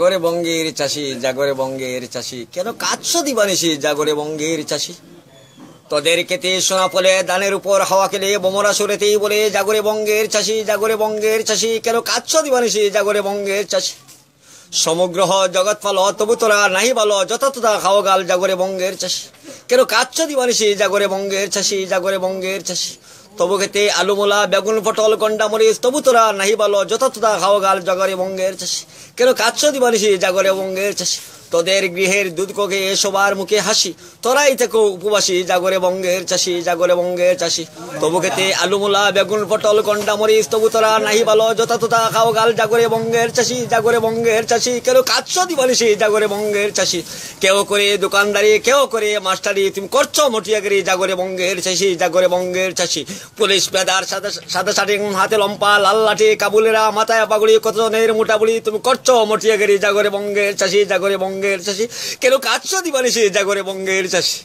গরে বঙ্গের চাষি জাগরে বঙ্গের চাষি কেন কাচ্ছ দিবানিসি জাগরে বঙ্গের চাষি তোদের কেতে সোনা ফলে দানের উপর হাওয়া খেলে বোমরা সরেতেই বলে জাগরে বঙ্গের চাষি জাগরে বঙ্গের চাষি কেন কাচ্ছ দিবানিসি জাগরে বঙ্গের চাষি সমগ্র জগৎ পাল তবু তোরা নাহি বলো যত তোরা খাও গাল জাগরে বঙ্গের চাষি কেন কাচ্ছ দিবানিসি জাগরে বঙ্গের চাষি জাগরে বঙ্গের চাষি তবু খেতে মোলা বেগুন পটল কন্ডা মরিচ তবু তোরা নাহি বালো যথাতথা খাওয়া গাল জগরে বঙ্গের চাষি কেন কাচ্ছ দিবানিসি জাগরে বঙ্গের চাষি তোদের গৃহের দুধ কোকে সবার মুখে হাসি তোরাই থেকো উপবাসী জাগরে বঙ্গের চাষি জাগরে বঙ্গের চাষি তবু খেতে আলুমুলা বেগুন পটল কন্ডা মরিচ তবু তোরা নাহি ভালো যথা তথা খাও গাল জাগরে বঙ্গের চাষি জাগরে বঙ্গের চাষি কেন কাচ্ছ দিবালিসি জাগরে বঙ্গের চাষি কেউ করে দোকানদারি কেউ করে মাস্টারি তুমি করছো মটিয়াগিরি জাগরে বঙ্গের চাষি জাগরে বঙ্গের চাষি পুলিশ পেদার সাদা সাটি হাতে লম্পা লাল লাঠি কাবুলেরা মাথায় পাগুড়ি কত নেই মোটাবুড়ি তুমি করছো মটিয়াগিরি জাগরে বঙ্গের চাষি জাগরে বঙ্গ বঙ্গের চাষি কেন কাচ্ছ মানে সে জাগরে বঙ্গের চাষি